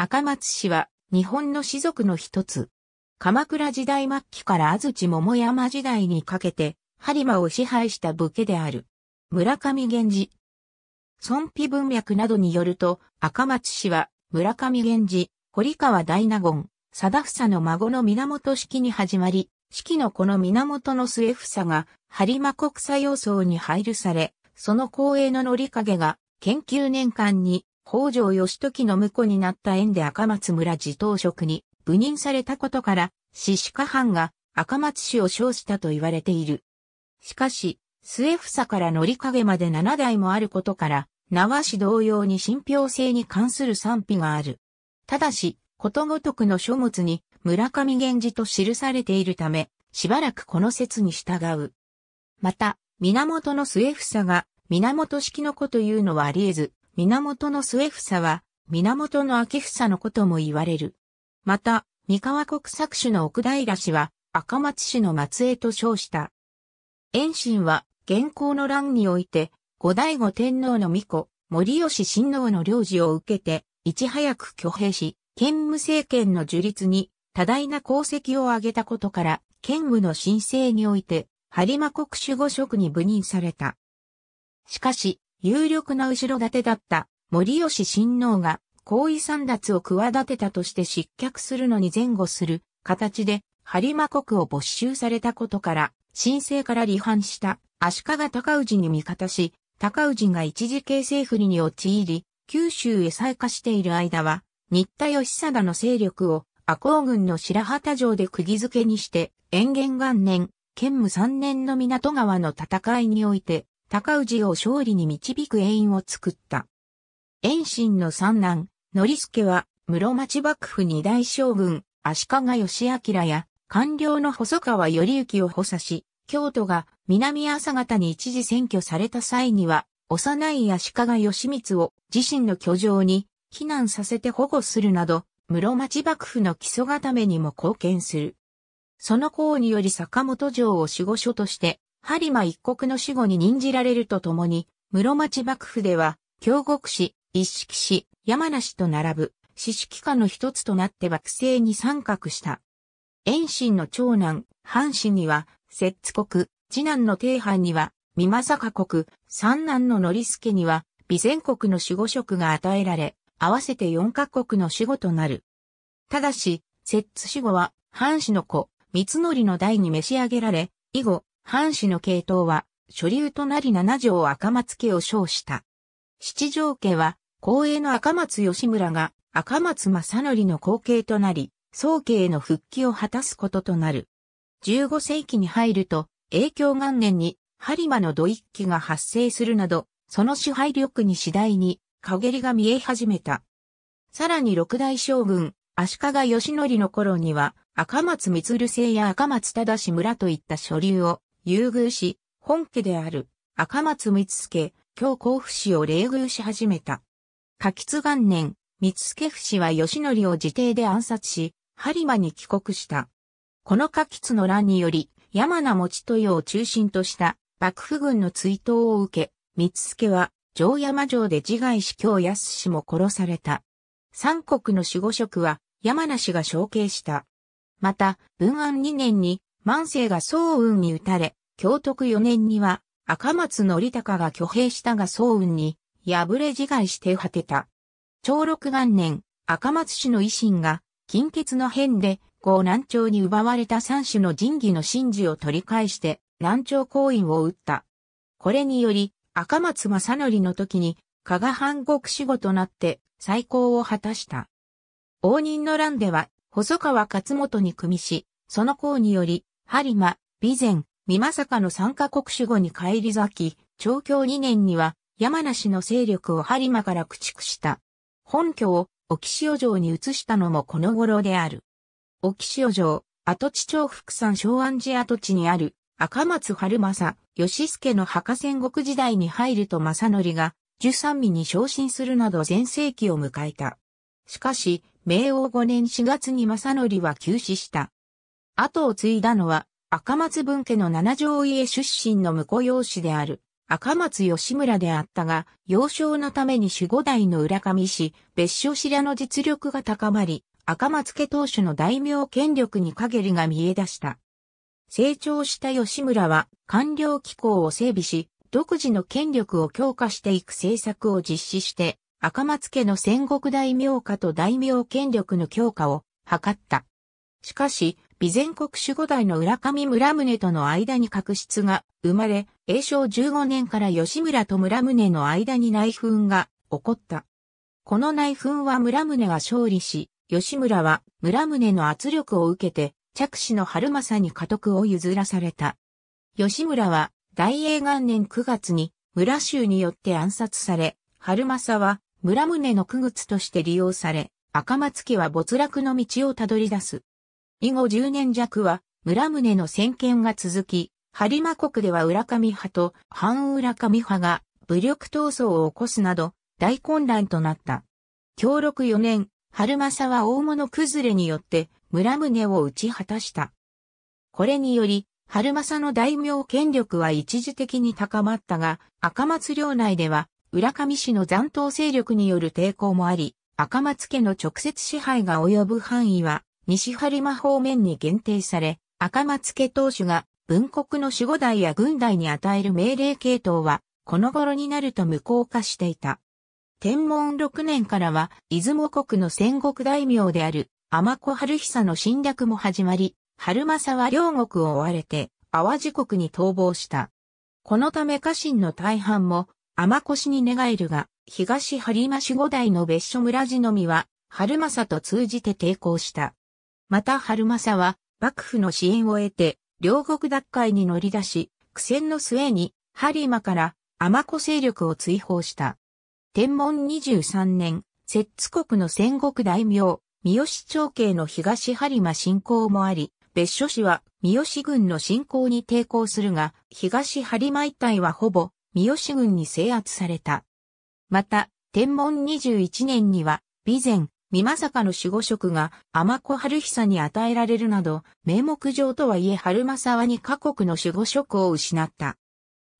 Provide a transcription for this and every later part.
赤松氏は日本の士族の一つ。鎌倉時代末期から安土桃山時代にかけて、播磨を支配した武家である。村上源氏。孫妃文脈などによると、赤松氏は村上源氏、堀川大納言、貞房の孫の源式に始まり、式のこの源の末房が、播磨国際予想に配慮され、その光栄の乗り影が、研究年間に北条義時の婿になった縁で赤松村自頭職に赴任されたことから、獅子家藩が赤松氏を称したと言われている。しかし、末房から乗り影まで7代もあることから、縄氏同様に信憑性に関する賛否がある。ただし、ことごとくの書物に村上源氏と記されているため、しばらくこの説に従う。また、源の末房が源式の子というのはあり得ず、源の末房は、源の明房のことも言われる。また、三河国作主の奥平氏は、赤松氏の末裔と称した。遠心は、現行の乱において、後醍醐天皇の御子、森吉親王の領事を受けて、いち早く挙兵し、兼務政権の樹立に多大な功績を挙げたことから、兼務の申請において、播磨国守護職に部任された。しかし、有力な後ろ盾だった森吉親王が皇位三奪を企てたとして失脚するのに前後する形で播磨国を没収されたことから、申請から離反した足利高氏に味方し、高氏が一時形成不利に陥り、九州へ再化している間は、新田義貞の勢力を赤公軍の白旗城で釘付けにして、延元元年、建武三年の港川の戦いにおいて、高氏を勝利に導く援を作った。遠心の三男、則助は、室町幕府二大将軍、足利義明や、官僚の細川頼之を補佐し、京都が南朝方に一時占拠された際には、幼い足利義満を自身の居城に避難させて保護するなど、室町幕府の基礎固めにも貢献する。その功により坂本城を守護所として播磨一国の死後に任じられるとともに、室町幕府では、京国市、一色市、山梨と並ぶ、四指揮の一つとなって幕政に参画した。遠心の長男、藩士には、摂津国、次男の定藩には、三政国、三男の則助には、備前国の守護職が与えられ、合わせて四カ国の守護となる。ただし、摂津守護は、藩士の子、三則の代に召し上げられ、以後、藩士の系統は、所流となり七条赤松家を称した。七条家は、公営の赤松義村が赤松正則の後継となり、宗家への復帰を果たすこととなる。15世紀に入ると、影響元年に、播磨の土一揆が発生するなど、その支配力に次第に、陰りが見え始めた。さらに六代将軍、足利義則の頃には、赤松光留星や赤松忠村といった所流を優遇し、本家である赤松光助、京甲府氏を冷遇し始めた。下吉元年、光助府氏は義則を自邸で暗殺し、播磨に帰国した。この下吉の乱により、山名持豊を中心とした幕府軍の追悼を受け、光助は城山城で自害し京安氏も殺された。三国の守護職は山名氏が承継した。また、文安二年に万世が総運に打たれ、京徳4年には、赤松則隆が挙兵したが早雲に、敗れ自害して果てた。長禄元年、赤松氏の維新が、近欠の変で、江南朝に奪われた三種の神器の神事を取り返して、南朝行員を打った。これにより、赤松正則の時に、加賀藩国守護となって、再興を果たした。応仁の乱では、細川勝元に組みし、その功により、播磨、備前、美まさかの参加国主語に返り咲き、長教2年には山梨の勢力を播磨から駆逐した。本拠を沖潮城に移したのもこの頃である。沖潮城、跡地長福山昭安寺跡地にある赤松春正、義助の墓戦国時代に入ると正則が十三味に昇進するなど全盛期を迎えた。しかし、明王5年4月に正則は急死した。後を継いだのは赤松文家の七条家出身の婿養子である赤松義村であったが、幼少のために守護代の浦上氏、別所らの実力が高まり、赤松家当主の大名権力に陰りが見え出した。成長した吉村は官僚機構を整備し、独自の権力を強化していく政策を実施して、赤松家の戦国大名家と大名権力の強化を図った。しかし、備前国守護代の浦上村宗との間に確執が生まれ、永正15年から吉村と村宗の間に内紛が起こった。この内紛は村宗が勝利し、吉村は村宗の圧力を受けて、着手の春政に家督を譲らされた。吉村は大英元年9月に村衆によって暗殺され、春政は村宗の区靴として利用され、赤松家は没落の道をたどり出す。以後10年弱は、村宗の先見が続き、播磨国では浦上派と反浦上派が武力闘争を起こすなど大混乱となった。協力4年、春政は大物崩れによって村宗を打ち果たした。これにより、春政の大名権力は一時的に高まったが、赤松領内では、浦上氏の残党勢力による抵抗もあり、赤松家の直接支配が及ぶ範囲は西播磨方面に限定され、赤松家当主が文国の守護代や軍代に与える命令系統は、この頃になると無効化していた。天文6年からは、出雲国の戦国大名である、天子春久の侵略も始まり、春政は両国を追われて、淡路国に逃亡した。このため家臣の大半も、天子氏に寝返るが、東播磨守護代の別所村地のみは、春政と通じて抵抗した。また春政は、幕府の支援を得て、両国奪回に乗り出し、苦戦の末に、播磨から、尼子勢力を追放した。天文23年、摂津国の戦国大名、三好長慶の東播磨侵攻もあり、別所氏は三好軍の侵攻に抵抗するが、東播磨一帯はほぼ三好軍に制圧された。また、天文21年には、備前、美かの守護職が天子春久に与えられるなど、名目上とはいえ春正はに各国の守護職を失った。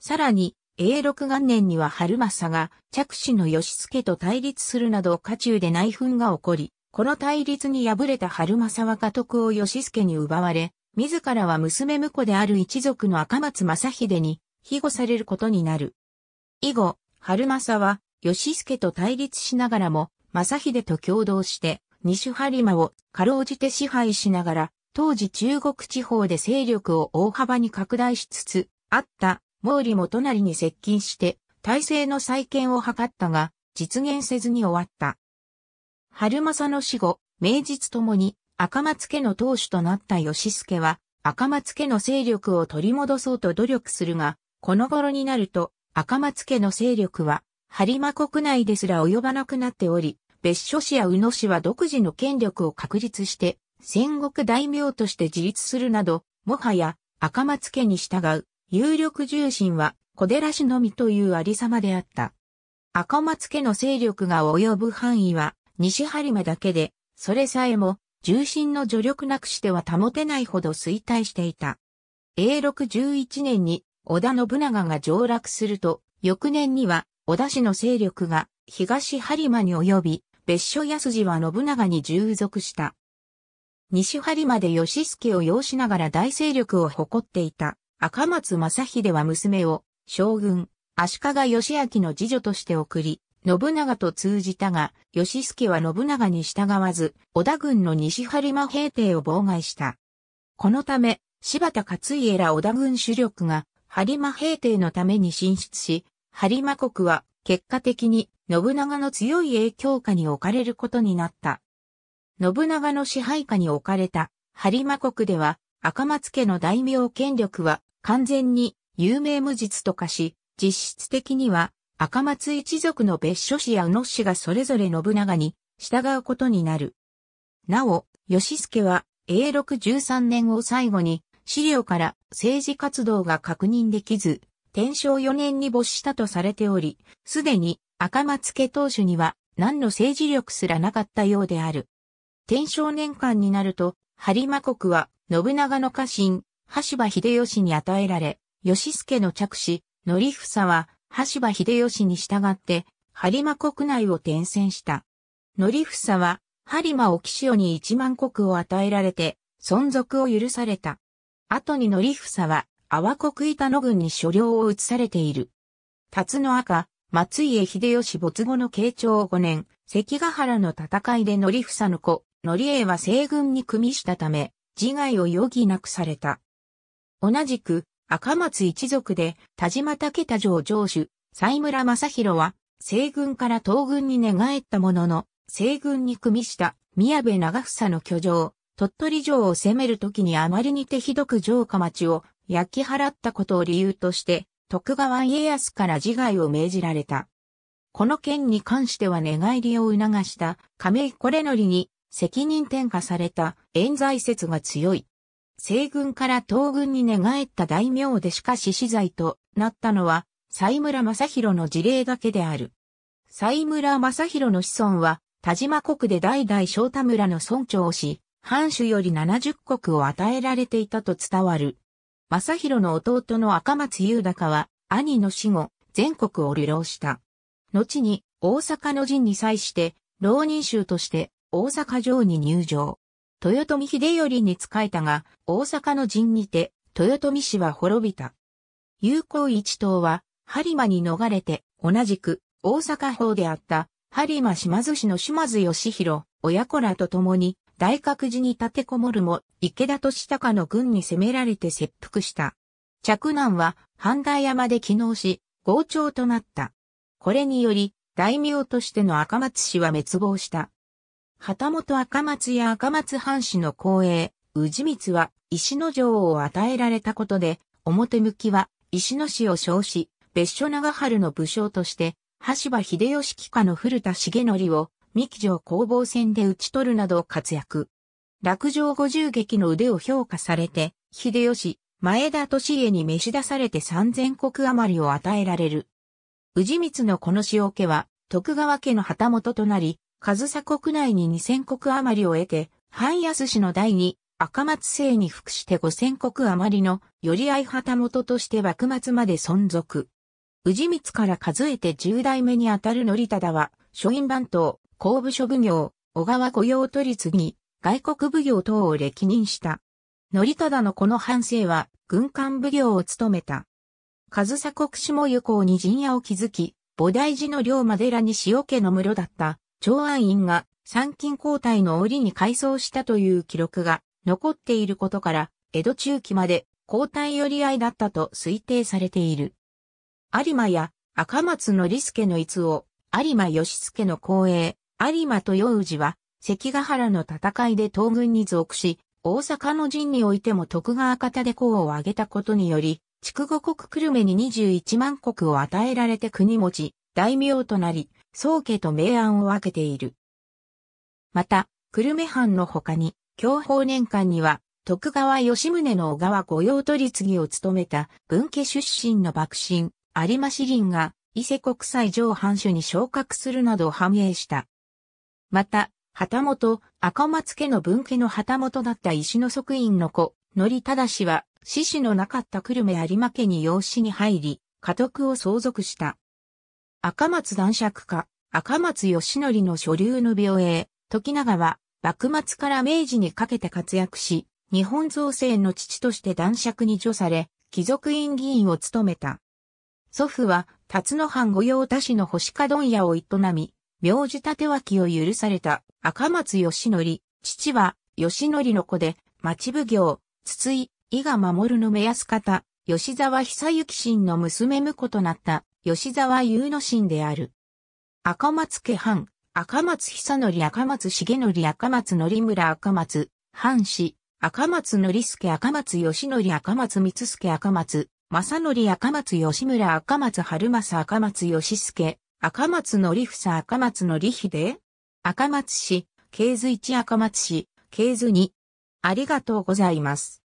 さらに、永禄元年には春正が着手の義助と対立するなど家中で内紛が起こり、この対立に敗れた春正は家督を義助に奪われ、自らは娘婿である一族の赤松正秀に庇護されることになる。以後、春正は義助と対立しながらも正秀と共同して西播磨をかろうじて支配しながら、当時中国地方で勢力を大幅に拡大しつつあった毛利元就に接近して体制の再建を図ったが、実現せずに終わった。春政の死後、名実ともに赤松家の当主となった義助は、赤松家の勢力を取り戻そうと努力するが、この頃になると赤松家の勢力は、播磨国内ですら及ばなくなっており、別所市や宇野氏は独自の権力を確立して、戦国大名として自立するなど、もはや赤松家に従う有力重臣は小寺氏のみというありさまであった。赤松家の勢力が及ぶ範囲は西播磨だけで、それさえも重心の助力なくしては保てないほど衰退していた。永禄11年に織田信長が上洛すると、翌年には織田氏の勢力が東播磨に及び、別所安次は信長に従属した。西張まで義助を要しながら大勢力を誇っていた赤松正秀は娘を将軍足利義明の次女として送り、信長と通じたが、義助は信長に従わず、織田軍の西張馬平定を妨害した。このため、柴田勝家ら織田軍主力が、張馬平定のために進出し、張馬国は結果的に信長の強い影響下に置かれることになった。信長の支配下に置かれた播磨国では赤松家の大名権力は完全に有名無実と化し、実質的には赤松一族の別所氏や宇野氏がそれぞれ信長に従うことになる。なお、吉助は永禄13年を最後に資料から政治活動が確認できず、天正4年に没したとされており、すでに赤松家当主には何の政治力すらなかったようである。天正年間になると、播磨国は信長の家臣、橋場秀吉に与えられ、義助の着手、則房は橋場秀吉に従って、播磨国内を転戦した。則房は、播磨沖潮に一万国を与えられて、存続を許された。後に則房は、阿波国板野軍に所領を移されている。辰野赤、松家秀吉没後の慶長5年、関ヶ原の戦いで則房の子、則英は西軍に組みしたため、自害を余儀なくされた。同じく、赤松一族で、田島武田城城主、西村正宏は、西軍から東軍に寝返ったものの、西軍に組みした宮部長房の居城、鳥取城を攻めるときにあまりに手ひどく城下町を焼き払ったことを理由として、徳川家康から自害を命じられた。この件に関しては寝返りを促した亀井これのりに責任転嫁された冤罪説が強い。西軍から東軍に寝返った大名でしかし死罪となったのは、西村正宏の事例だけである。西村正宏の子孫は、田島国で代々翔太村の村長をし、藩主より70国を与えられていたと伝わる。正宏の弟の赤松優高は、兄の死後、全国を流浪した。後に、大阪の陣に際して、浪人衆として、大阪城に入城。豊臣秀頼に仕えたが、大阪の陣にて、豊臣氏は滅びた。友好一党は、播磨に逃れて、同じく、大阪法であった、播磨島津氏の島津義弘、親子らと共に、大覚寺に立てこもるも、池田利隆の軍に攻められて切腹した。着難は、半田山で機能し、豪長となった。これにより、大名としての赤松氏は滅亡した。旗本赤松や赤松藩士の後営、宇治光は、石の城を与えられたことで、表向きは、石の氏を称し、別所長春の武将として、橋場秀吉旗下の古田重則を三木城攻防戦で討ち取るなど活躍。落城五十劇の腕を評価されて、秀吉、前田利家に召し出されて三千国余りを与えられる。宇治光のこの塩家は、徳川家の旗本となり、上佐国内に二千国余りを得て、半安氏の代に赤松姓に服して五千国余りの寄り合い旗本として幕末まで存続。宇治光から数えて十代目にあたる則忠は、書院番頭、公部諸奉行、小川雇用取次、外国奉行等を歴任した。則忠のこの反省は、軍艦奉行を務めた。上総国下湯港に陣屋を築き、菩提寺の龍馬寺に塩家の室だった長安院が参勤交代の折に改装したという記録が残っていることから、江戸中期まで交代寄り合いだったと推定されている。有馬や赤松の利助の逸を、有馬義助の公営、有馬と洋氏は、関ヶ原の戦いで東軍に属し、大阪の陣においても徳川方で功を挙げたことにより、筑後国久留米に21万国を与えられて国持ち、大名となり、宗家と明暗を分けている。また、久留米藩の他に、享保年間には、徳川吉宗の小川御用取次を務めた文家出身の幕臣、有馬市林が、伊勢国際上藩主に昇格するなど繁栄した。また、旗本、赤松家の分家の旗本だった石の即院の子、則忠は、死子のなかった久留米有馬家に養子に入り、家督を相続した。赤松男爵家、赤松義則の所流の病影、時長は、幕末から明治にかけて活躍し、日本造成の父として男爵に除され、貴族院議員を務めた。祖父は、辰野藩御用達の星問屋を営み、名字立脇を許された赤松義則、父は義則の子で、町奉行、筒井、伊賀守の目安方、吉沢久幸神の娘婿となった吉沢優之神である。赤松家藩、赤松久則赤松重則赤松則村赤松、藩士、赤松則助赤松義則赤松光助赤松、正則赤松義村赤松春正赤松義助、赤松のリフさ赤松のリヒで赤松市、経図1赤松市、経図2。ありがとうございます。